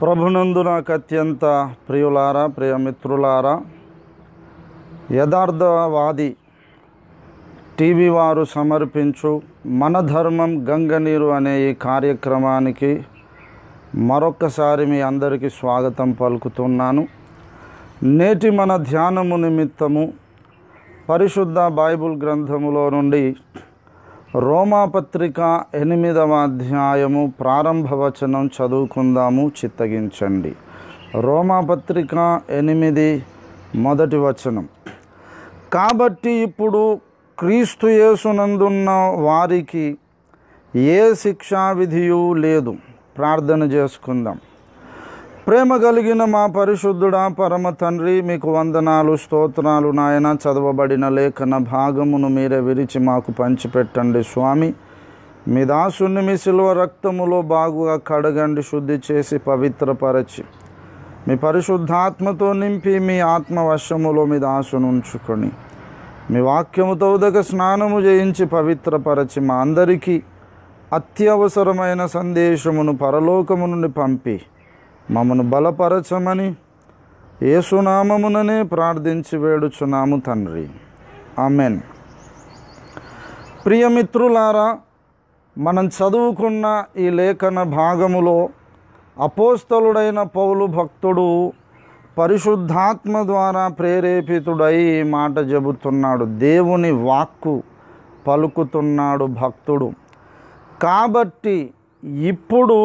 ప్రభునందు నాకు అత్యంత ప్రియులారా ప్రియమిత్రులారా యథార్థవాది టీవీ వారు సమర్పించు మన ధర్మం గంగనీరు అనే ఈ కార్యక్రమానికి మరొక్కసారి మీ అందరికీ స్వాగతం పలుకుతున్నాను నేటి మన ధ్యానము నిమిత్తము పరిశుద్ధ బైబుల్ గ్రంథములో నుండి రోమాపత్రిక ఎనిమిదవ అధ్యాయము ప్రారంభ వచనం చదువుకుందాము చిత్తగించండి రోమాపత్రిక ఎనిమిది మొదటి వచనం కాబట్టి ఇప్పుడు క్రీస్తు యేసునందున్న వారికి ఏ శిక్షా విధియు లేదు ప్రార్థన చేసుకుందాం ప్రేమ కలిగిన మా పరిశుద్ధుడా పరమ తండ్రి మీకు వందనాలు స్తోత్రాలు నాయన చదవబడిన లేఖన భాగమును మీరే విరిచి మాకు పంచిపెట్టండి స్వామి మీ దాసుని మీ శిల్వ రక్తములో బాగుగా కడగండి శుద్ధి చేసి పవిత్రపరచి మీ పరిశుద్ధాత్మతో నింపి మీ ఆత్మవశములో మీ దాసును ఉంచుకొని మీ వాక్యముతో ఉదక స్నానము చేయించి పవిత్రపరచి మా అందరికీ అత్యవసరమైన సందేశమును పరలోకము నుండి పంపి మమ్మను బలపరచమని ఏసునామముననే ప్రార్థించి వేడుచున్నాము తండ్రి ఆమెన్ ప్రియమిత్రులారా మనం చదువుకున్న ఈ లేఖన భాగములో అపోస్తలుడైన పౌలు భక్తుడు పరిశుద్ధాత్మ ద్వారా ప్రేరేపితుడై మాట చెబుతున్నాడు దేవుని వాక్కు పలుకుతున్నాడు భక్తుడు కాబట్టి ఇప్పుడు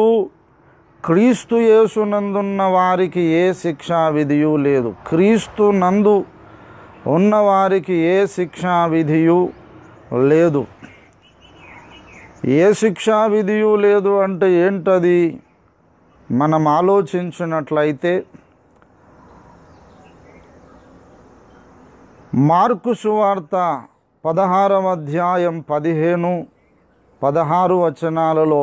క్రీస్తు యేసునందున్న వారికి ఏ శిక్షా విధియు లేదు క్రీస్తు నందు ఉన్నవారికి ఏ శిక్షా విధియు లేదు ఏ శిక్షా విధియు లేదు అంటే ఏంటది మనం ఆలోచించినట్లయితే మార్కు సువార్త పదహారవ అధ్యాయం పదిహేను పదహారు వచనాలలో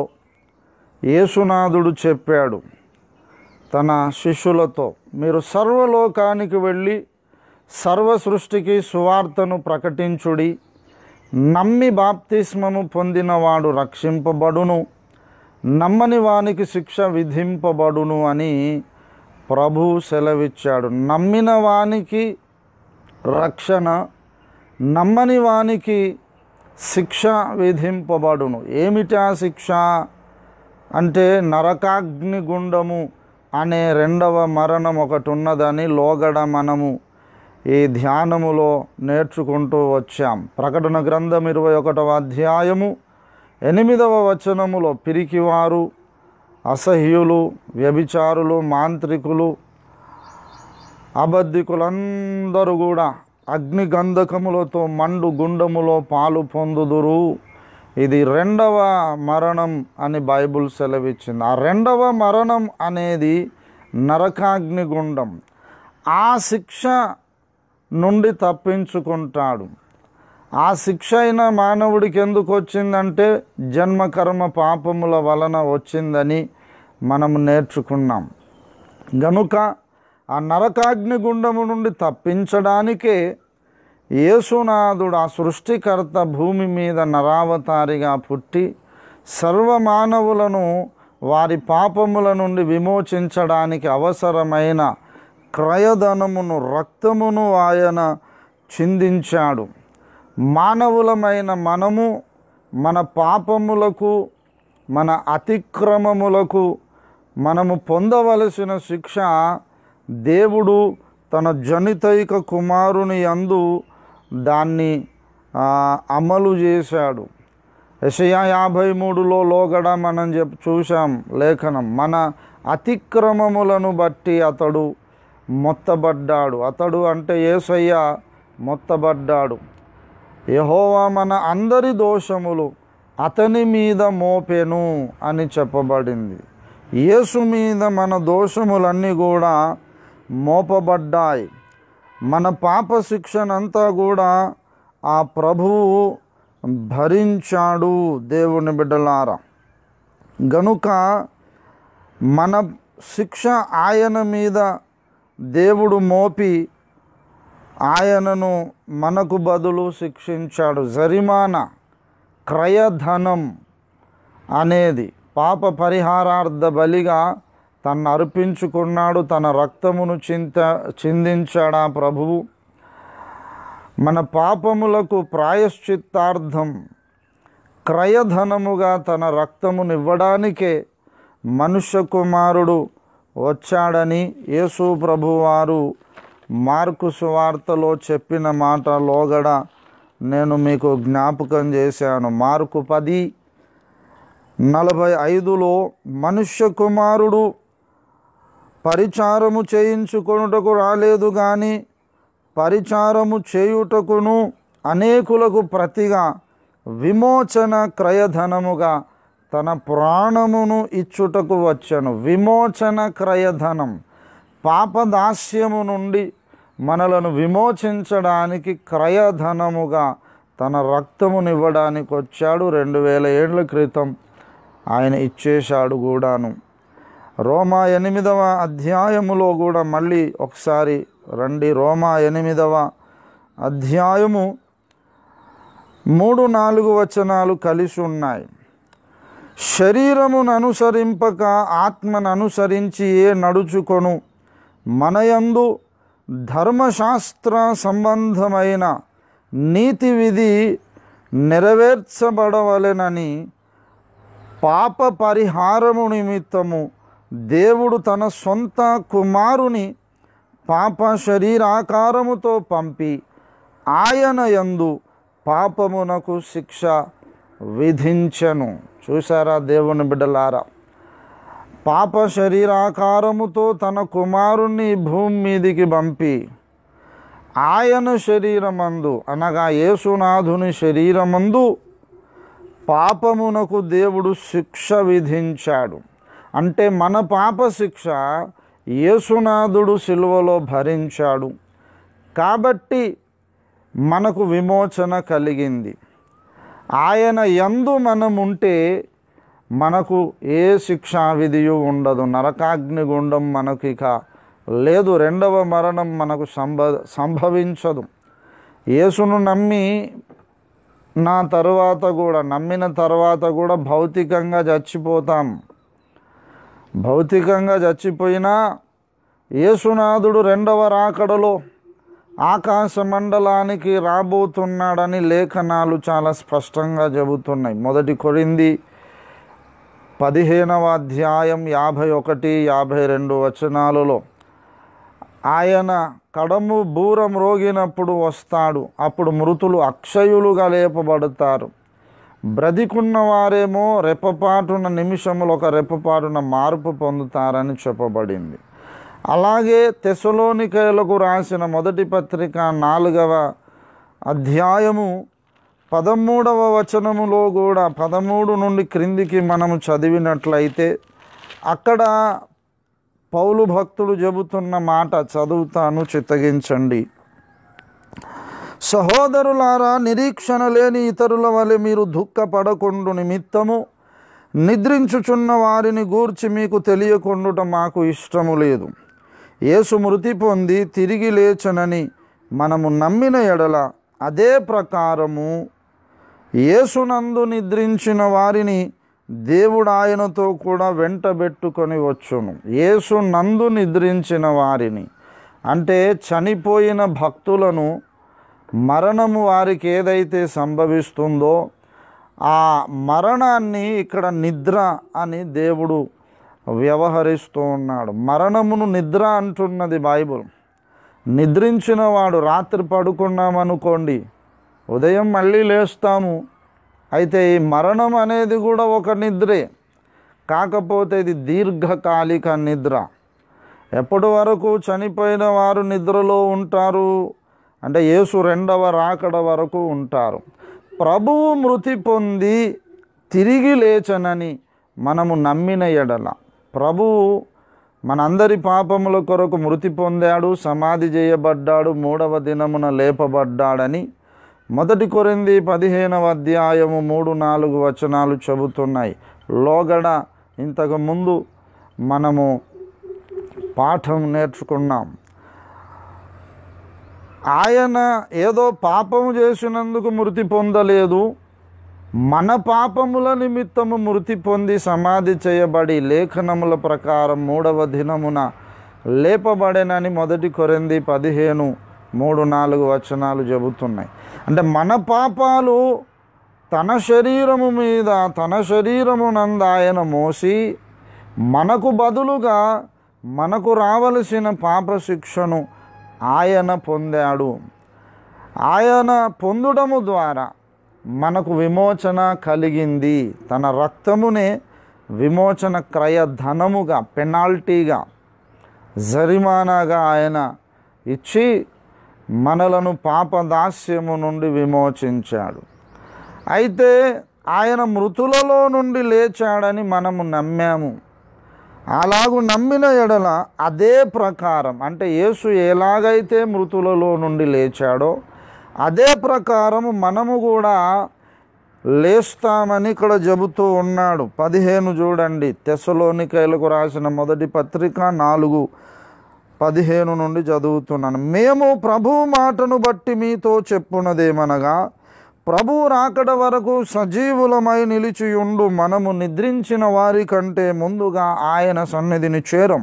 యేసునాథుడు చెప్పాడు తన శిష్యులతో మీరు సర్వలోకానికి వెళ్ళి సర్వ సృష్టికి సువార్తను ప్రకటించుడి నమ్మి బాప్తిస్మము పొందినవాడు రక్షింపబడును నమ్మని వానికి శిక్ష విధింపబడును అని ప్రభు సెలవిచ్చాడు నమ్మిన వానికి రక్షణ నమ్మని వానికి శిక్ష విధింపబడును ఏమిటా శిక్ష అంటే నరకాగ్నిగుండము అనే రెండవ మరణం ఒకటి ఉన్నదని లోగడ మనము ఈ ధ్యానములో నేర్చుకుంటూ వచ్చాం ప్రకటన గ్రంథం ఇరవై ఒకటవ అధ్యాయము ఎనిమిదవ వచనములో పిరికివారు అసహ్యులు వ్యభిచారులు మాంత్రికులు అబద్ధికులందరూ కూడా అగ్నిగంధకములతో మండు గుండములో పాలు పొందుదురు ఇది రెండవ మరణం అని బైబుల్ సెలవిచ్చింది ఆ రెండవ మరణం అనేది నరకాగ్నిగుండం ఆ శిక్ష నుండి తప్పించుకుంటాడు ఆ శిక్ష అయిన మానవుడికి ఎందుకు వచ్చిందంటే జన్మకర్మ పాపముల వలన వచ్చిందని మనం నేర్చుకున్నాం గనుక ఆ నరకాగ్నిగుండము నుండి తప్పించడానికే యేసునాథుడు ఆ సృష్టికర్త భూమి మీద నరావతారిగా పుట్టి సర్వమానవులను వారి పాపముల నుండి విమోచించడానికి అవసరమైన క్రయధనమును రక్తమును ఆయన చిందించాడు మానవులమైన మనము మన పాపములకు మన అతిక్రమములకు మనము పొందవలసిన శిక్ష దేవుడు తన జనితైక కుమారుని అందు దాన్ని అమలు చేశాడు యషయా యాభై మూడులో లోగడ మనం చెప్ చూసాం లేఖనం మన అతిక్రమములను బట్టి అతడు మొత్తబడ్డాడు అతడు అంటే ఏసయ్య మొత్తబడ్డాడు యహోవా మన అందరి దోషములు అతని మీద మోపెను అని చెప్పబడింది యేసు మీద మన దోషములన్నీ కూడా మోపబడ్డాయి మన పాప శిక్షనంతా కూడా ఆ ప్రభువు భరించాడు దేవుని బిడ్డలారా గనుక మన శిక్ష ఆయన మీద దేవుడు మోపి ఆయనను మనకు బదులు శిక్షించాడు జరిమానా క్రయధనం అనేది పాప పరిహారార్థ బలిగా తన్ను అర్పించుకున్నాడు తన రక్తమును చింత చిందించాడా ప్రభువు మన పాపములకు ప్రాయశ్చిత్తార్థం క్రయధనముగా తన రక్తమునివ్వడానికే మనుష్య కుమారుడు వచ్చాడని యేసు ప్రభువారు మార్కు సువార్తలో చెప్పిన మాట లోగడ నేను మీకు జ్ఞాపకం చేశాను మార్కు పది నలభై ఐదులో మనుష్య కుమారుడు పరిచారము చేయించుకొనుటకు రాలేదు కానీ పరిచారము చేయుటకును అనేకులకు ప్రతిగా విమోచన క్రయధనముగా తన ప్రాణమును ఇచ్చుటకు వచ్చను విమోచన క్రయధనం పాపదాస్యము నుండి మనలను విమోచించడానికి క్రయధనముగా తన రక్తమునివ్వడానికి వచ్చాడు రెండు వేల ఏళ్ళ క్రితం ఆయన ఇచ్చేశాడు కూడాను రోమా ఎనిమిదవ అధ్యాయములో కూడా మళ్ళీ ఒకసారి రండి రోమా ఎనిమిదవ అధ్యాయము మూడు నాలుగు వచనాలు కలిసి ఉన్నాయి శరీరమును అనుసరింపక ఆత్మను అనుసరించి ఏ నడుచుకొను మనయందు ధర్మశాస్త్ర సంబంధమైన నీతి విధి నెరవేర్చబడవలెనని పాప పరిహారము నిమిత్తము దేవుడు తన సొంత కుమారుని పాప శరీరాకారముతో పంపి ఆయన యందు పాపమునకు శిక్ష విధించను చూసారా దేవుని బిడ్డలారా పాప శరీరాకారముతో తన కుమారుణ్ణి భూమి మీదికి పంపి ఆయన శరీరమందు అనగా యేసునాథుని శరీరమందు పాపమునకు దేవుడు శిక్ష విధించాడు అంటే మన పాప శిక్ష యేసునాథుడు సిలువలో భరించాడు కాబట్టి మనకు విమోచన కలిగింది ఆయన ఎందు మనముంటే మనకు ఏ శిక్షా విధియు ఉండదు నరకాగ్నిగుండం మనకి ఇక లేదు రెండవ మరణం మనకు సంభ సంభవించదు యేసును నమ్మి నా తరువాత కూడా నమ్మిన తర్వాత కూడా భౌతికంగా చచ్చిపోతాం భౌతికంగా చచ్చిపోయినా యేసునాథుడు రెండవ రాకడలో ఆకాశ మండలానికి రాబోతున్నాడని లేఖనాలు చాలా స్పష్టంగా చెబుతున్నాయి మొదటి కొరింది పదిహేనవ అధ్యాయం యాభై ఒకటి యాభై రెండు వచనాలలో ఆయన కడము బూరం రోగినప్పుడు వస్తాడు అప్పుడు మృతులు అక్షయులుగా లేపబడతారు బ్రతికున్న వారేమో రెప్పపాటున నిమిషములు ఒక రెప్పపాటున మార్పు పొందుతారని చెప్పబడింది అలాగే తెసలోనికలకు రాసిన మొదటి పత్రిక నాలుగవ అధ్యాయము పదమూడవ వచనములో కూడా పదమూడు నుండి క్రిందికి మనము చదివినట్లయితే అక్కడ పౌలు భక్తుడు చెబుతున్న మాట చదువుతాను చిత్తగించండి సహోదరులారా నిరీక్షణ లేని ఇతరుల వలె మీరు దుఃఖపడకుండు నిమిత్తము నిద్రించుచున్న వారిని గూర్చి మీకు తెలియకుండుట మాకు ఇష్టము లేదు ఏసు మృతి పొంది తిరిగి లేచనని మనము నమ్మిన ఎడల అదే ప్రకారము ఏసునందు నిద్రించిన వారిని దేవుడు ఆయనతో కూడా వెంటబెట్టుకొని వచ్చును ఏసునందు నందు నిద్రించిన వారిని అంటే చనిపోయిన భక్తులను మరణము వారికి ఏదైతే సంభవిస్తుందో ఆ మరణాన్ని ఇక్కడ నిద్ర అని దేవుడు వ్యవహరిస్తూ ఉన్నాడు మరణమును నిద్ర అంటున్నది బైబుల్ నిద్రించిన వాడు రాత్రి పడుకున్నామనుకోండి ఉదయం మళ్ళీ లేస్తాము అయితే ఈ మరణం అనేది కూడా ఒక నిద్రే కాకపోతే ఇది దీర్ఘకాలిక నిద్ర ఎప్పటి వరకు చనిపోయిన వారు నిద్రలో ఉంటారు అంటే యేసు రెండవ రాకడ వరకు ఉంటారు ప్రభువు మృతి పొంది తిరిగి లేచనని మనము నమ్మిన ఎడల ప్రభువు మనందరి పాపముల కొరకు మృతి పొందాడు సమాధి చేయబడ్డాడు మూడవ దినమున లేపబడ్డాడని మొదటి కొరింది పదిహేనవ అధ్యాయము మూడు నాలుగు వచనాలు చెబుతున్నాయి లోగడ ఇంతకుముందు మనము పాఠం నేర్చుకున్నాం ఆయన ఏదో పాపము చేసినందుకు మృతి పొందలేదు మన పాపముల నిమిత్తము మృతి పొంది సమాధి చేయబడి లేఖనముల ప్రకారం మూడవ దినమున లేపబడేనని మొదటి కొరింది పదిహేను మూడు నాలుగు వచనాలు చెబుతున్నాయి అంటే మన పాపాలు తన శరీరము మీద తన శరీరమునందు ఆయన మోసి మనకు బదులుగా మనకు రావలసిన పాపశిక్షను ఆయన పొందాడు ఆయన పొందడము ద్వారా మనకు విమోచన కలిగింది తన రక్తమునే విమోచన క్రయ ధనముగా పెనాల్టీగా జరిమానాగా ఆయన ఇచ్చి మనలను పాపదాస్యము నుండి విమోచించాడు అయితే ఆయన మృతులలో నుండి లేచాడని మనము నమ్మాము అలాగు నమ్మిన ఎడల అదే ప్రకారం అంటే యేసు ఎలాగైతే మృతులలో నుండి లేచాడో అదే ప్రకారం మనము కూడా లేస్తామని ఇక్కడ చెబుతూ ఉన్నాడు పదిహేను చూడండి తెసలోనికైలకు రాసిన మొదటి పత్రిక నాలుగు పదిహేను నుండి చదువుతున్నాను మేము ప్రభు మాటను బట్టి మీతో చెప్పున్నదేమనగా ప్రభు రాకడ వరకు సజీవులమై నిలిచియుండు మనము నిద్రించిన వారి కంటే ముందుగా ఆయన సన్నిధిని చేరం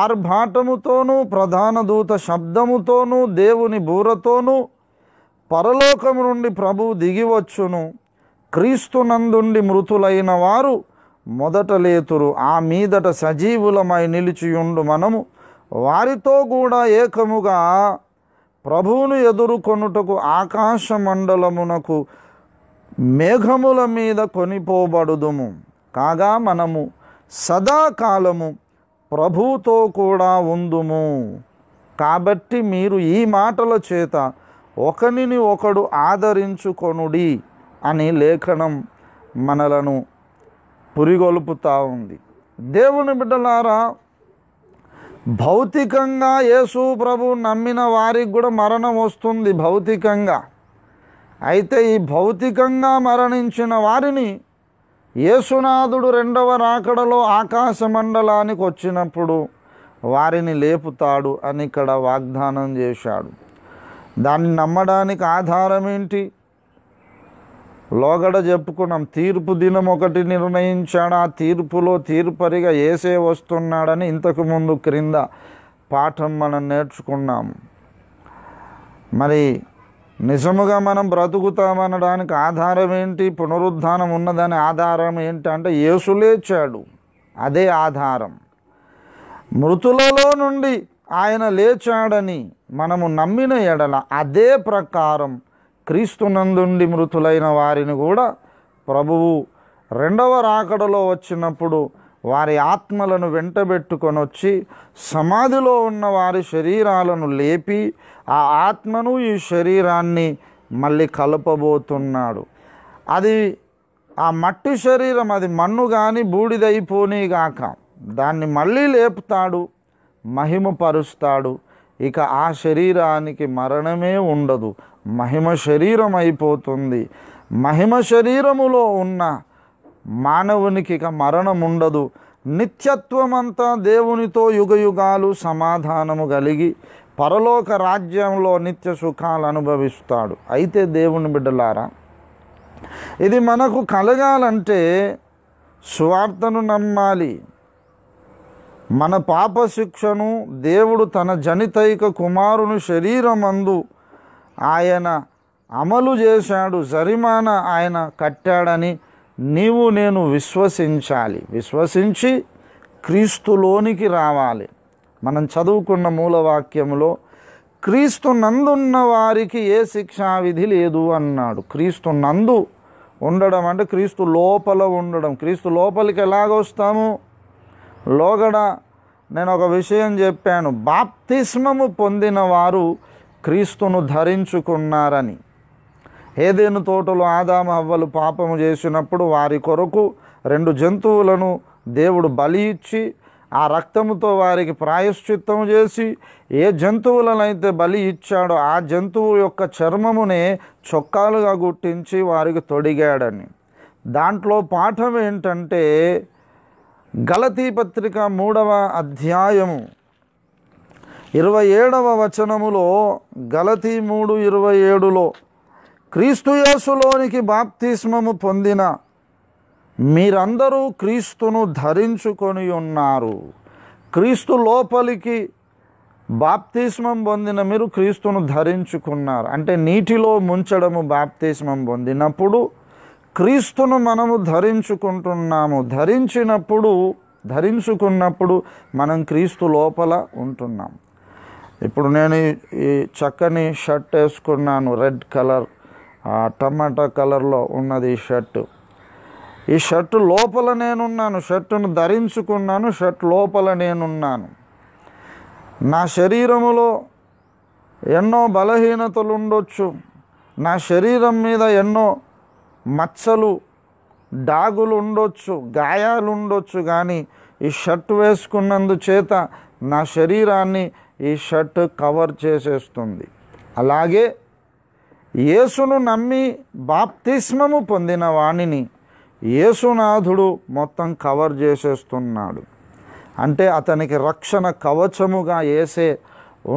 ఆర్భాటముతోనూ ప్రధాన దూత శబ్దముతోనూ దేవుని బూరతోనూ పరలోకము నుండి ప్రభు దిగివచ్చును క్రీస్తునందుండి మృతులైన వారు మొదట లేతురు ఆ మీదట సజీవులమై నిలిచియుండు మనము వారితో కూడా ఏకముగా ప్రభువును ఎదుర్కొనుటకు ఆకాశ మండలమునకు మేఘముల మీద కొనిపోబడుదుము కాగా మనము సదాకాలము ప్రభువుతో కూడా ఉందుము కాబట్టి మీరు ఈ మాటల చేత ఒకనిని ఒకడు ఆదరించుకొనుడి అని లేఖనం మనలను పురిగొలుపుతా ఉంది దేవుని బిడ్డలారా భౌతికంగా యేసు ప్రభు నమ్మిన వారికి కూడా మరణం వస్తుంది భౌతికంగా అయితే ఈ భౌతికంగా మరణించిన వారిని యేసునాథుడు రెండవ రాకడలో ఆకాశ మండలానికి వచ్చినప్పుడు వారిని లేపుతాడు అని ఇక్కడ వాగ్దానం చేశాడు దాన్ని నమ్మడానికి ఆధారం ఏంటి లోగడ చెప్పుకున్నాం తీర్పు దినం ఒకటి నిర్ణయించాడు ఆ తీర్పులో తీర్పరిగా ఏసే వస్తున్నాడని ఇంతకుముందు క్రింద పాఠం మనం నేర్చుకున్నాం మరి నిజముగా మనం బ్రతుకుతామనడానికి ఆధారం ఏంటి పునరుద్ధానం ఉన్నదని ఆధారం ఏంటంటే యేసు లేచాడు అదే ఆధారం మృతులలో నుండి ఆయన లేచాడని మనము నమ్మిన ఎడల అదే ప్రకారం క్రీస్తునందుండి మృతులైన వారిని కూడా ప్రభువు రెండవ రాకడలో వచ్చినప్పుడు వారి ఆత్మలను వెంటబెట్టుకొని వచ్చి సమాధిలో ఉన్న వారి శరీరాలను లేపి ఆ ఆత్మను ఈ శరీరాన్ని మళ్ళీ కలపబోతున్నాడు అది ఆ మట్టి శరీరం అది మన్ను కానీ బూడిదైపోనీ గాక దాన్ని మళ్ళీ లేపుతాడు మహిమపరుస్తాడు ఇక ఆ శరీరానికి మరణమే ఉండదు మహిమ శరీరం అయిపోతుంది మహిమ శరీరములో ఉన్న మానవునికి ఇక మరణం ఉండదు నిత్యత్వమంతా దేవునితో యుగయుగాలు సమాధానము కలిగి పరలోక రాజ్యంలో నిత్య సుఖాలు అనుభవిస్తాడు అయితే దేవుని బిడ్డలారా ఇది మనకు కలగాలంటే స్వార్థను నమ్మాలి మన పాపశిక్షను దేవుడు తన జనితైక కుమారుని శరీరమందు ఆయన అమలు చేశాడు జరిమానా ఆయన కట్టాడని నీవు నేను విశ్వసించాలి విశ్వసించి క్రీస్తులోనికి రావాలి మనం చదువుకున్న మూలవాక్యంలో క్రీస్తు నందున్న వారికి ఏ శిక్షా విధి లేదు అన్నాడు క్రీస్తు నందు ఉండడం అంటే క్రీస్తు లోపల ఉండడం క్రీస్తు లోపలికి ఎలాగొస్తాము లోగడ నేను ఒక విషయం చెప్పాను బాప్తిస్మము పొందిన వారు క్రీస్తును ధరించుకున్నారని ఏదేను తోటలో ఆదామ హవ్వలు పాపము చేసినప్పుడు వారి కొరకు రెండు జంతువులను దేవుడు బలి ఇచ్చి ఆ రక్తముతో వారికి ప్రాయశ్చిత్తం చేసి ఏ జంతువులనైతే బలి ఇచ్చాడో ఆ జంతువు యొక్క చర్మమునే చొక్కాలుగా గుట్టించి వారికి తొడిగాడని దాంట్లో పాఠం ఏంటంటే గలతీ పత్రిక మూడవ అధ్యాయము ఇరవై ఏడవ వచనములో గలతి మూడు ఇరవై ఏడులో క్రీస్తుయేసులోనికి బాప్తిస్మము పొందిన మీరందరూ క్రీస్తును ధరించుకొని ఉన్నారు క్రీస్తు లోపలికి బాప్తిస్మం పొందిన మీరు క్రీస్తును ధరించుకున్నారు అంటే నీటిలో ముంచడము బాప్తిస్మం పొందినప్పుడు క్రీస్తును మనము ధరించుకుంటున్నాము ధరించినప్పుడు ధరించుకున్నప్పుడు మనం క్రీస్తు లోపల ఉంటున్నాం ఇప్పుడు నేను ఈ చక్కని షర్ట్ వేసుకున్నాను రెడ్ కలర్ టమాటా కలర్లో ఉన్నది ఈ షర్టు ఈ షర్టు లోపల నేనున్నాను షర్టును ధరించుకున్నాను షర్ట్ లోపల నేనున్నాను నా శరీరములో ఎన్నో బలహీనతలు ఉండొచ్చు నా శరీరం మీద ఎన్నో మచ్చలు డాగులు ఉండొచ్చు గాయాలు ఉండొచ్చు కానీ ఈ షర్ట్ వేసుకున్నందుచేత నా శరీరాన్ని ఈ షర్ట్ కవర్ చేసేస్తుంది అలాగే యేసును నమ్మి బాప్తిస్మము పొందిన వాణిని యేసునాథుడు మొత్తం కవర్ చేసేస్తున్నాడు అంటే అతనికి రక్షణ కవచముగా వేసే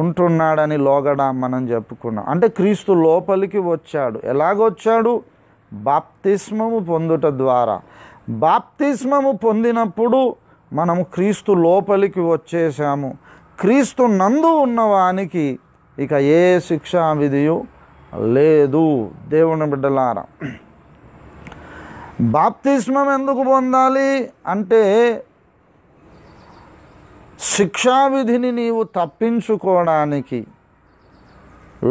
ఉంటున్నాడని లోగడ మనం చెప్పుకున్నాం అంటే క్రీస్తు లోపలికి వచ్చాడు ఎలాగొచ్చాడు బాప్తిస్మము పొందుట ద్వారా బాప్తిస్మము పొందినప్పుడు మనము క్రీస్తు లోపలికి వచ్చేసాము క్రీస్తు నందు ఉన్నవానికి ఇక ఏ శిక్షా విధియు లేదు దేవుని బిడ్డలారా బాప్తిస్మం ఎందుకు పొందాలి అంటే శిక్షావిధిని నీవు తప్పించుకోవడానికి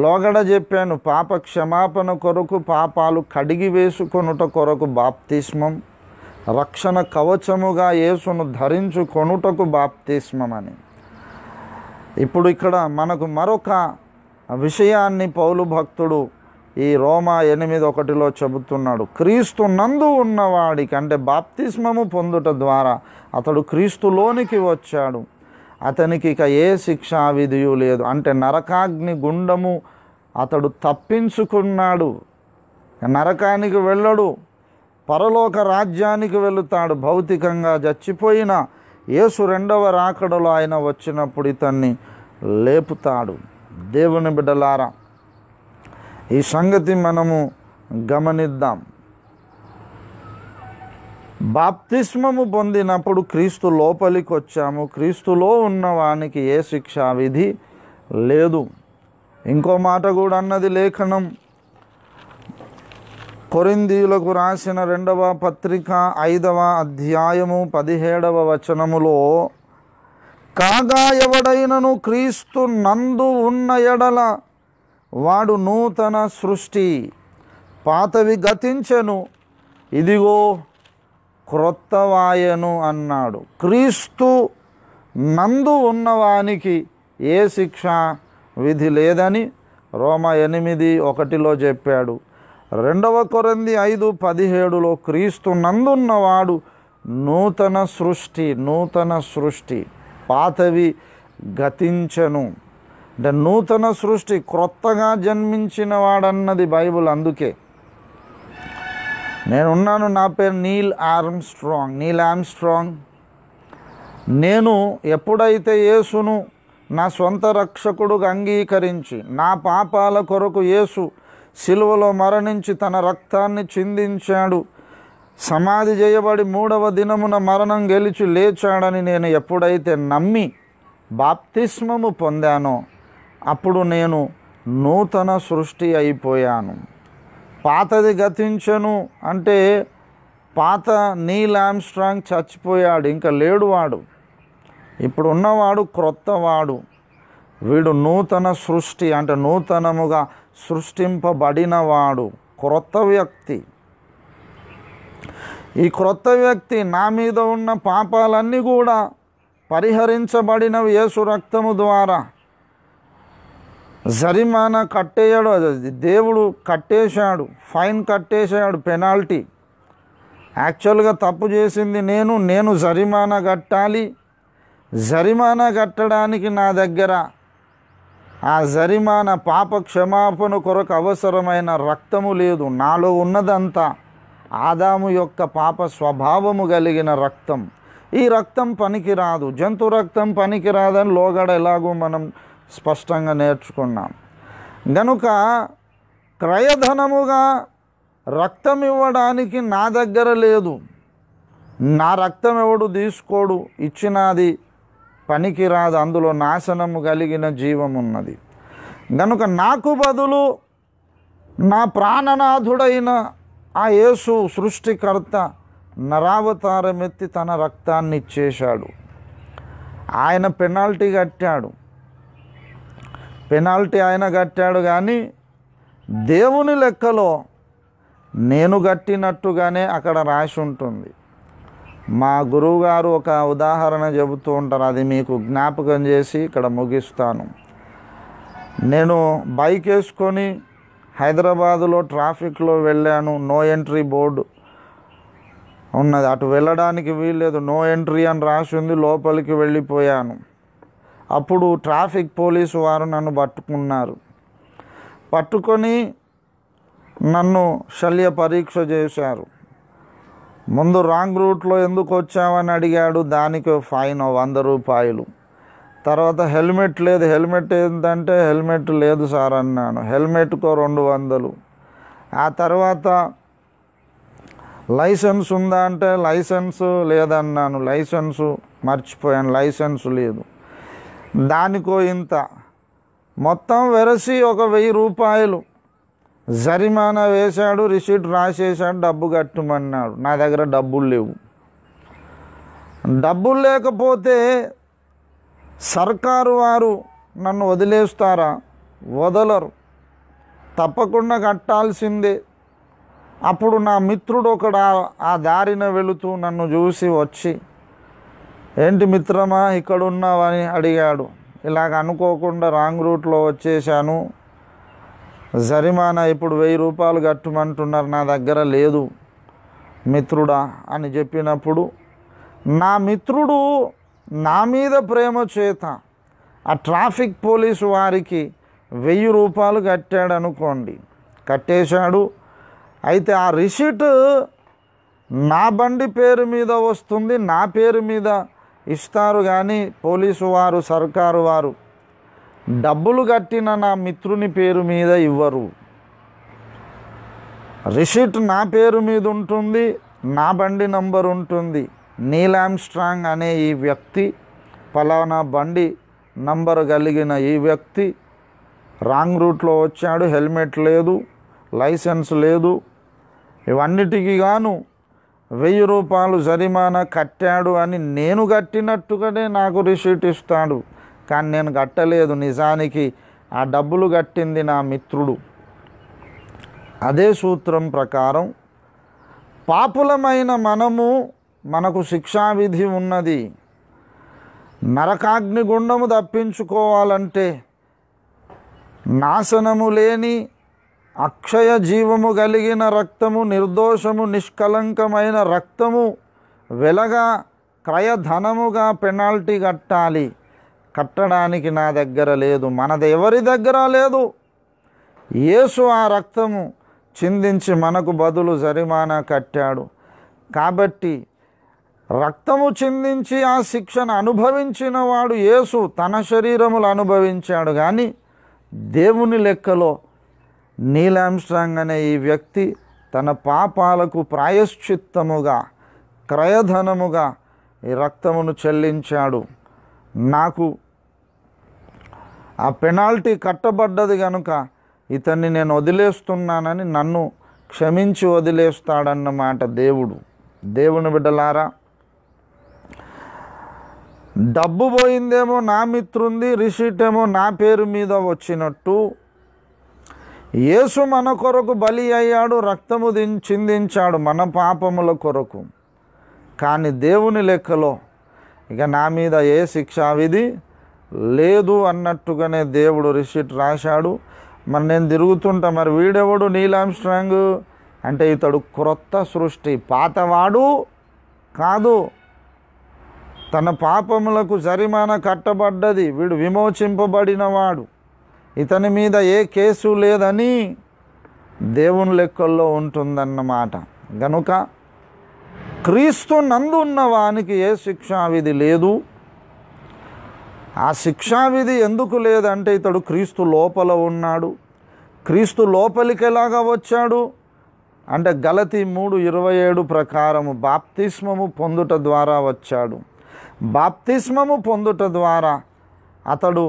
లోగడ చెప్పాను పాప క్షమాపణ కొరకు పాపాలు కడిగి వేసుకొనుట కొరకు బాప్తిస్మం రక్షణ కవచముగా యేసును ధరించుకొనుటకు బాప్తిస్మం అని ఇప్పుడు ఇక్కడ మనకు మరొక విషయాన్ని పౌలు భక్తుడు ఈ రోమా ఎనిమిది ఒకటిలో చెబుతున్నాడు క్రీస్తు నందు ఉన్నవాడికి అంటే బాప్తిస్మము పొందుట ద్వారా అతడు క్రీస్తులోనికి వచ్చాడు అతనికి ఇక ఏ శిక్షా విధియు లేదు అంటే నరకాగ్ని గుండము అతడు తప్పించుకున్నాడు నరకానికి వెళ్ళడు పరలోక రాజ్యానికి వెళుతాడు భౌతికంగా చచ్చిపోయిన యేసు రెండవ రాకడలో ఆయన వచ్చినప్పుడు ఇతన్ని లేపుతాడు దేవుని బిడ్డలారా ఈ సంగతి మనము గమనిద్దాం బాప్తిస్మము పొందినప్పుడు క్రీస్తు లోపలికి వచ్చాము క్రీస్తులో ఉన్నవానికి ఏ శిక్షా విధి లేదు ఇంకో మాట కూడా అన్నది లేఖనం కొరిందీలకు రాసిన రెండవ పత్రిక ఐదవ అధ్యాయము పదిహేడవ వచనములో కాగా ఎవడైనను క్రీస్తు నందు ఉన్న ఎడల వాడు నూతన సృష్టి పాతవి గతించెను ఇదిగో క్రొత్తవాయను అన్నాడు క్రీస్తు నందు ఉన్నవానికి ఏ శిక్ష విధి లేదని రోమ ఎనిమిది ఒకటిలో చెప్పాడు రెండవ కొరంది ఐదు పదిహేడులో క్రీస్తు నందున్నవాడు నూతన సృష్టి నూతన సృష్టి పాతవి గతించను అంటే నూతన సృష్టి క్రొత్తగా జన్మించిన వాడన్నది బైబుల్ అందుకే నేనున్నాను నా పేరు Neil Armstrong Neil Armstrong నేను ఎప్పుడైతే యేసును నా సొంత రక్షకుడుగా అంగీకరించి నా పాపాల కొరకు యేసు సిలువలో మరణించి తన రక్తాన్ని చిందించాడు సమాధి చేయబడి మూడవ దినమున మరణం గెలిచి లేచాడని నేను ఎప్పుడైతే నమ్మి బాప్తిస్మము పొందానో అప్పుడు నేను నూతన సృష్టి అయిపోయాను పాతది గతించను అంటే పాత నీల్ ఆమ్స్ట్రాంగ్ చచ్చిపోయాడు ఇంకా లేడువాడు ఇప్పుడు ఉన్నవాడు క్రొత్తవాడు వీడు నూతన సృష్టి అంటే నూతనముగా సృష్టింపబడినవాడు క్రొత్త వ్యక్తి ఈ క్రొత్త వ్యక్తి నా మీద ఉన్న పాపాలన్నీ కూడా పరిహరించబడినవి యేసు రక్తము ద్వారా జరిమానా కట్టేయడు దేవుడు కట్టేశాడు ఫైన్ కట్టేశాడు పెనాల్టీ యాక్చువల్గా తప్పు చేసింది నేను నేను జరిమానా కట్టాలి జరిమానా కట్టడానికి నా దగ్గర ఆ జరిమాన పాప క్షమాపణ కొరకు అవసరమైన రక్తము లేదు నాలో ఉన్నదంతా ఆదాము యొక్క పాప స్వభావము కలిగిన రక్తం ఈ రక్తం పనికిరాదు జంతు రక్తం పనికిరాదని లోగడ ఎలాగో మనం స్పష్టంగా నేర్చుకున్నాం గనుక క్రయధనముగా రక్తం ఇవ్వడానికి నా దగ్గర లేదు నా రక్తం ఎవడు తీసుకోడు ఇచ్చినది పనికిరాదు అందులో నాశనము కలిగిన జీవమున్నది గనుక నాకు బదులు నా ప్రాణనాథుడైన ఆ యేసు సృష్టికర్త నరావతారమెత్తి తన రక్తాన్ని ఇచ్చేశాడు ఆయన పెనాల్టీ కట్టాడు పెనాల్టీ ఆయన కట్టాడు కానీ దేవుని లెక్కలో నేను కట్టినట్టుగానే అక్కడ రాసి ఉంటుంది మా గురువుగారు ఒక ఉదాహరణ చెబుతూ ఉంటారు అది మీకు జ్ఞాపకం చేసి ఇక్కడ ముగిస్తాను నేను బైక్ వేసుకొని హైదరాబాదులో ట్రాఫిక్లో వెళ్ళాను నో ఎంట్రీ బోర్డు ఉన్నది అటు వెళ్ళడానికి వీల్లేదు నో ఎంట్రీ అని రాసి ఉంది లోపలికి వెళ్ళిపోయాను అప్పుడు ట్రాఫిక్ పోలీసు వారు నన్ను పట్టుకున్నారు పట్టుకొని నన్ను శల్య పరీక్ష చేశారు ముందు రాంగ్ రూట్లో ఎందుకు వచ్చామని అడిగాడు దానికి ఫైన్ వంద రూపాయలు తర్వాత హెల్మెట్ లేదు హెల్మెట్ ఏంటంటే హెల్మెట్ లేదు సార్ అన్నాను హెల్మెట్కో రెండు వందలు ఆ తర్వాత లైసెన్స్ ఉందా అంటే లైసెన్స్ లేదన్నాను లైసెన్సు మర్చిపోయాను లైసెన్స్ లేదు దానికో ఇంత మొత్తం వెరసి ఒక వెయ్యి రూపాయలు జరిమానా వేశాడు రిసీట్ రాసేసాడు డబ్బు కట్టమన్నాడు నా దగ్గర డబ్బులు లేవు డబ్బులు లేకపోతే సర్కారు వారు నన్ను వదిలేస్తారా వదలరు తప్పకుండా కట్టాల్సిందే అప్పుడు నా మిత్రుడు ఒకడు ఆ దారిన వెళుతూ నన్ను చూసి వచ్చి ఏంటి మిత్రమా ఇక్కడున్నావని అడిగాడు ఇలాగ అనుకోకుండా రాంగ్ రూట్లో వచ్చేసాను జరిమానా ఇప్పుడు వెయ్యి రూపాయలు కట్టమంటున్నారు నా దగ్గర లేదు మిత్రుడా అని చెప్పినప్పుడు నా మిత్రుడు నా మీద ప్రేమ చేత ఆ ట్రాఫిక్ పోలీసు వారికి వెయ్యి రూపాయలు కట్టాడు అనుకోండి కట్టేశాడు అయితే ఆ రిసీట్ నా బండి పేరు మీద వస్తుంది నా పేరు మీద ఇస్తారు కానీ పోలీసు వారు సర్కారు వారు డబ్బులు కట్టిన నా మిత్రుని పేరు మీద ఇవ్వరు రిసిట్ నా పేరు మీద ఉంటుంది నా బండి నంబర్ ఉంటుంది నీలామ్ స్ట్రాంగ్ అనే ఈ వ్యక్తి పలానా బండి నంబర్ కలిగిన ఈ వ్యక్తి రాంగ్ రూట్లో వచ్చాడు హెల్మెట్ లేదు లైసెన్స్ లేదు ఇవన్నిటికీ గాను వెయ్యి రూపాయలు జరిమానా కట్టాడు అని నేను కట్టినట్టుగానే నాకు రిసీట్ ఇస్తాడు కానీ నేను కట్టలేదు నిజానికి ఆ డబ్బులు కట్టింది నా మిత్రుడు అదే సూత్రం ప్రకారం పాపులమైన మనము మనకు శిక్షావిధి ఉన్నది నరకాగ్నిగుండము తప్పించుకోవాలంటే నాశనము లేని అక్షయ జీవము కలిగిన రక్తము నిర్దోషము నిష్కలంకమైన రక్తము వెలగా క్రయధనముగా పెనాల్టీ కట్టాలి కట్టడానికి నా దగ్గర లేదు మనది ఎవరి దగ్గర లేదు యేసు ఆ రక్తము చిందించి మనకు బదులు జరిమానా కట్టాడు కాబట్టి రక్తము చిందించి ఆ శిక్షను అనుభవించిన వాడు యేసు తన శరీరములు అనుభవించాడు కానీ దేవుని లెక్కలో నీలాంశ్రాంగ్ అనే ఈ వ్యక్తి తన పాపాలకు ప్రాయశ్చిత్తముగా క్రయధనముగా ఈ రక్తమును చెల్లించాడు నాకు ఆ పెనాల్టీ కట్టబడ్డది కనుక ఇతన్ని నేను వదిలేస్తున్నానని నన్ను క్షమించి వదిలేస్తాడన్నమాట దేవుడు దేవుని బిడ్డలారా డబ్బు పోయిందేమో నా మిత్రుంది రిసీట్ ఏమో నా పేరు మీద వచ్చినట్టు యేసు మన కొరకు బలి అయ్యాడు రక్తము ది చిందించాడు మన పాపముల కొరకు కానీ దేవుని లెక్కలో ఇక నా మీద ఏ శిక్షావిధి లేదు అన్నట్టుగానే దేవుడు రిసీట్ రాశాడు మరి నేను తిరుగుతుంటా మరి వీడెవడు నీలామ్ స్ట్రాంగ్ అంటే ఇతడు క్రొత్త సృష్టి పాతవాడు కాదు తన పాపములకు జరిమాన కట్టబడ్డది వీడు విమోచింపబడినవాడు ఇతని మీద ఏ కేసు లేదని దేవుని లెక్కల్లో ఉంటుందన్నమాట గనుక క్రీస్తు నందు ఉన్నవానికి ఏ శిక్షా విధి లేదు ఆ శిక్షావిధి ఎందుకు లేదంటే ఇతడు క్రీస్తు లోపల ఉన్నాడు క్రీస్తు లోపలికి ఎలాగా వచ్చాడు అంటే గలతి మూడు ఇరవై ఏడు ప్రకారము బాప్తిస్మము పొందుట ద్వారా వచ్చాడు బాప్తిస్మము పొందుట ద్వారా అతడు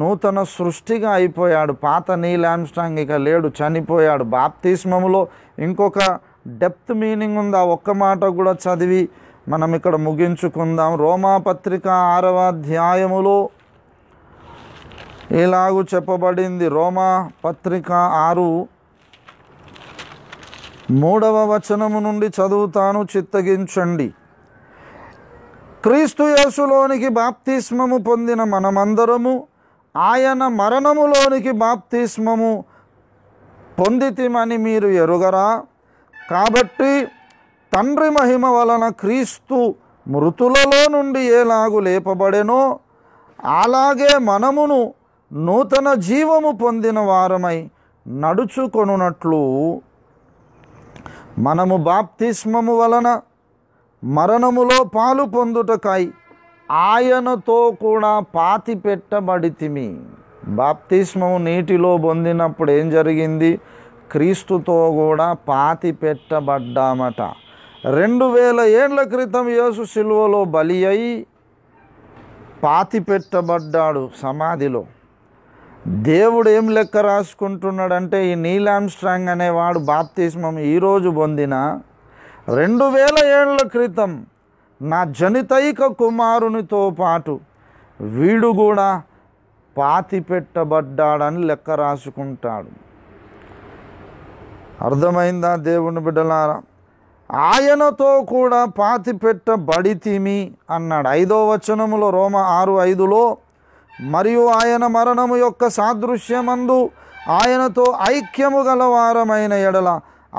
నూతన సృష్టిగా అయిపోయాడు పాత నీలాంస్టాంగ్ ఇక లేడు చనిపోయాడు బాప్తిస్మములో ఇంకొక డెప్త్ మీనింగ్ ఉంది ఆ ఒక్క మాట కూడా చదివి మనం ఇక్కడ ముగించుకుందాం రోమాపత్రిక ఆరవ అధ్యాయములో ఇలాగూ చెప్పబడింది రోమా పత్రిక ఆరు మూడవ వచనము నుండి చదువుతాను చిత్తగించండి క్రీస్తు యేసులోనికి బాప్తిస్మము పొందిన మనమందరము ఆయన మరణములోనికి బాప్తిస్మము పొందితిమని మీరు ఎరుగరా కాబట్టి తండ్రి మహిమ వలన క్రీస్తు మృతులలో నుండి ఏలాగు లేపబడెనో అలాగే మనమును నూతన జీవము పొందిన వారమై నడుచుకొనున్నట్లు మనము బాప్తిస్మము వలన మరణములో పాలు పొందుటకై ఆయనతో కూడా పాతి పెట్టబడితిమి బాప్తిస్మము నీటిలో పొందినప్పుడు ఏం జరిగింది క్రీస్తుతో కూడా పాతి పెట్టబడ్డామట రెండు వేల ఏళ్ల క్రితం యేసు సిల్వలో బలి అయి పాతిపెట్టబడ్డాడు సమాధిలో దేవుడు ఏం లెక్క రాసుకుంటున్నాడంటే ఈ స్ట్రాంగ్ అనేవాడు బాప్తిస్మం ఈరోజు పొందిన రెండు వేల ఏళ్ళ క్రితం నా జనితైక కుమారునితో పాటు వీడు కూడా పాతిపెట్టబడ్డాడని లెక్క రాసుకుంటాడు అర్థమైందా దేవుని బిడ్డలారా ఆయనతో కూడా పాతి పెట్టబడి తిమి అన్నాడు ఐదో వచనములో రోమ ఆరు ఐదులో మరియు ఆయన మరణము యొక్క సాదృశ్యమందు ఆయనతో ఐక్యము గలవారమైన ఎడల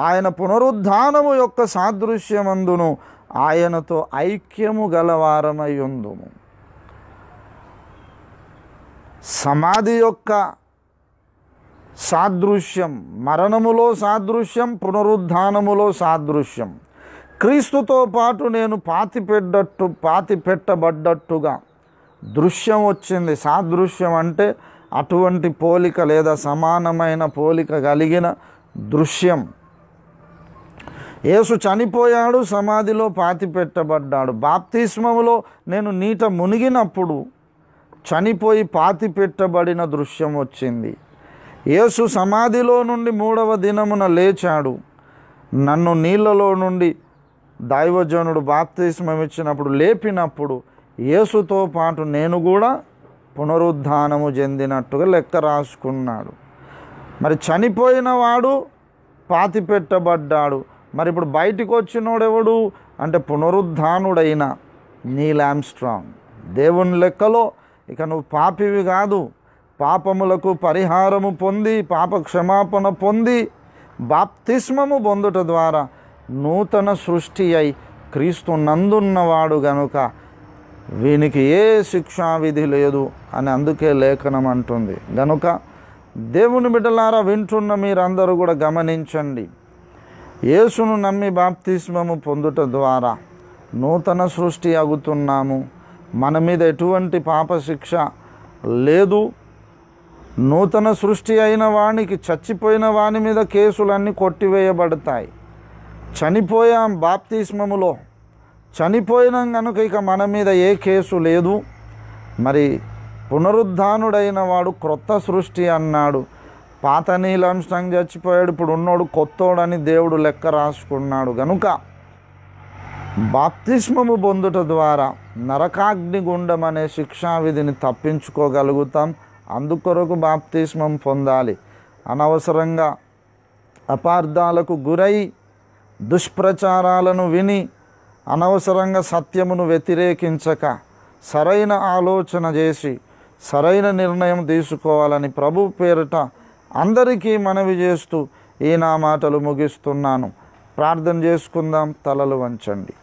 ఆయన పునరుద్ధానము యొక్క సాదృశ్యమందును ఆయనతో ఐక్యము గలవారమై ఉందుము సమాధి యొక్క సాదృశ్యం మరణములో సాదృశ్యం పునరుద్ధానములో సాదృశ్యం క్రీస్తుతో పాటు నేను పాతిపెడ్డట్టు పాతి పెట్టబడ్డట్టుగా దృశ్యం వచ్చింది సాదృశ్యం అంటే అటువంటి పోలిక లేదా సమానమైన పోలిక కలిగిన దృశ్యం యేసు చనిపోయాడు సమాధిలో పాతి పెట్టబడ్డాడు బాప్తిస్మములో నేను నీట మునిగినప్పుడు చనిపోయి పాతి పెట్టబడిన దృశ్యం వచ్చింది యేసు సమాధిలో నుండి మూడవ దినమున లేచాడు నన్ను నీళ్ళలో నుండి దైవజనుడు బాప్తిస్మం ఇచ్చినప్పుడు లేపినప్పుడు యేసుతో పాటు నేను కూడా పునరుద్ధానము చెందినట్టుగా లెక్క రాసుకున్నాడు మరి చనిపోయిన వాడు పాతి పెట్టబడ్డాడు మరి ఇప్పుడు బయటికి వచ్చినోడెవడు అంటే పునరుద్ధానుడైన నీల్ ఆమ్స్ట్రాంగ్ దేవుని లెక్కలో ఇక నువ్వు పాపివి కాదు పాపములకు పరిహారము పొంది పాప క్షమాపణ పొంది బాప్తిస్మము పొందుట ద్వారా నూతన సృష్టి అయి క్రీస్తు నందున్నవాడు గనుక వీనికి ఏ శిక్షా విధి లేదు అని అందుకే లేఖనం అంటుంది గనుక దేవుని బిడ్డలారా వింటున్న మీరందరూ కూడా గమనించండి యేసును నమ్మి బాప్తిస్మము పొందుట ద్వారా నూతన సృష్టి అగుతున్నాము మన మీద ఎటువంటి పాపశిక్ష లేదు నూతన సృష్టి అయిన వానికి చచ్చిపోయిన వాని మీద కేసులన్నీ కొట్టివేయబడతాయి చనిపోయాం బాప్తిస్మములో చనిపోయినాం కనుక ఇక మన మీద ఏ కేసు లేదు మరి పునరుద్ధానుడైన వాడు క్రొత్త సృష్టి అన్నాడు పాత నీలాంశం చచ్చిపోయాడు ఇప్పుడు ఉన్నోడు కొత్తోడని దేవుడు లెక్క రాసుకున్నాడు గనుక బాప్తిస్మము పొందుట ద్వారా నరకాగ్నిగుండం అనే శిక్షావిధిని తప్పించుకోగలుగుతాం అందుకొరకు బాప్తిస్మం పొందాలి అనవసరంగా అపార్థాలకు గురై దుష్ప్రచారాలను విని అనవసరంగా సత్యమును వ్యతిరేకించక సరైన ఆలోచన చేసి సరైన నిర్ణయం తీసుకోవాలని ప్రభు పేరిట అందరికీ మనవి చేస్తూ ఈ నా మాటలు ముగిస్తున్నాను ప్రార్థన చేసుకుందాం తలలు వంచండి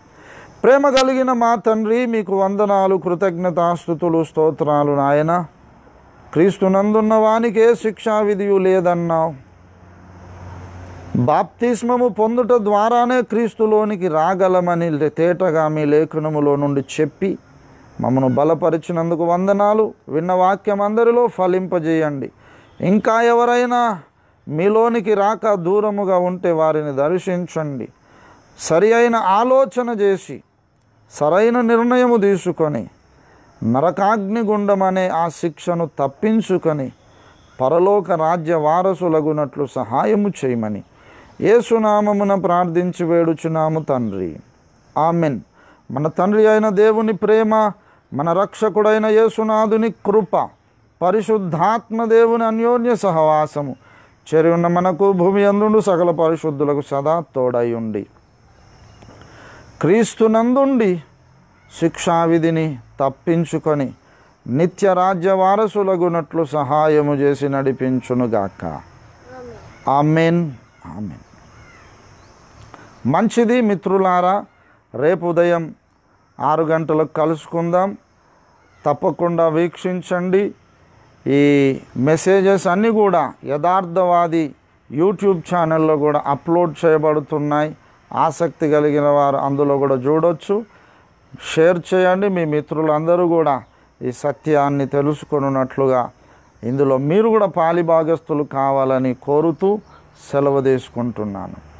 ప్రేమ కలిగిన మా తండ్రి మీకు వందనాలు కృతజ్ఞతాస్థుతులు స్తోత్రాలు నాయనా క్రీస్తునందున్న వానికే శిక్షా విధియు లేదన్నావు బాప్తిస్మము పొందుట ద్వారానే క్రీస్తులోనికి రాగలమని తేటగా మీ లేఖనములో నుండి చెప్పి మమ్మను బలపరిచినందుకు వందనాలు విన్న వాక్యం అందరిలో ఫలింపజేయండి ఇంకా ఎవరైనా మీలోనికి రాక దూరముగా ఉంటే వారిని దర్శించండి సరి అయిన ఆలోచన చేసి సరైన నిర్ణయము తీసుకొని నరకాగ్నిగుండమనే ఆ శిక్షను తప్పించుకొని పరలోక రాజ్య వారసులగునట్లు సహాయము చేయమని ఏసునామమున ప్రార్థించి వేడుచున్నాము తండ్రి ఆమెన్ మన తండ్రి అయిన దేవుని ప్రేమ మన రక్షకుడైన యేసునాథుని కృప పరిశుద్ధాత్మ దేవుని అన్యోన్య సహవాసము చెరువున్న మనకు భూమి అందుండు సకల పరిశుద్ధులకు సదా తోడై ఉండి క్రీస్తునందుండి శిక్షావిధిని తప్పించుకొని నిత్య రాజ్య వారసులగునట్లు సహాయము చేసి నడిపించునుగాక ఆమెన్ ఆమెన్ మంచిది మిత్రులారా రేపు ఉదయం ఆరు గంటలకు కలుసుకుందాం తప్పకుండా వీక్షించండి ఈ మెసేజెస్ అన్నీ కూడా యథార్థవాది యూట్యూబ్ ఛానల్లో కూడా అప్లోడ్ చేయబడుతున్నాయి ఆసక్తి కలిగిన వారు అందులో కూడా చూడొచ్చు షేర్ చేయండి మీ మిత్రులందరూ కూడా ఈ సత్యాన్ని తెలుసుకున్నట్లుగా ఇందులో మీరు కూడా పాలిభాగస్తులు కావాలని కోరుతూ సెలవు తీసుకుంటున్నాను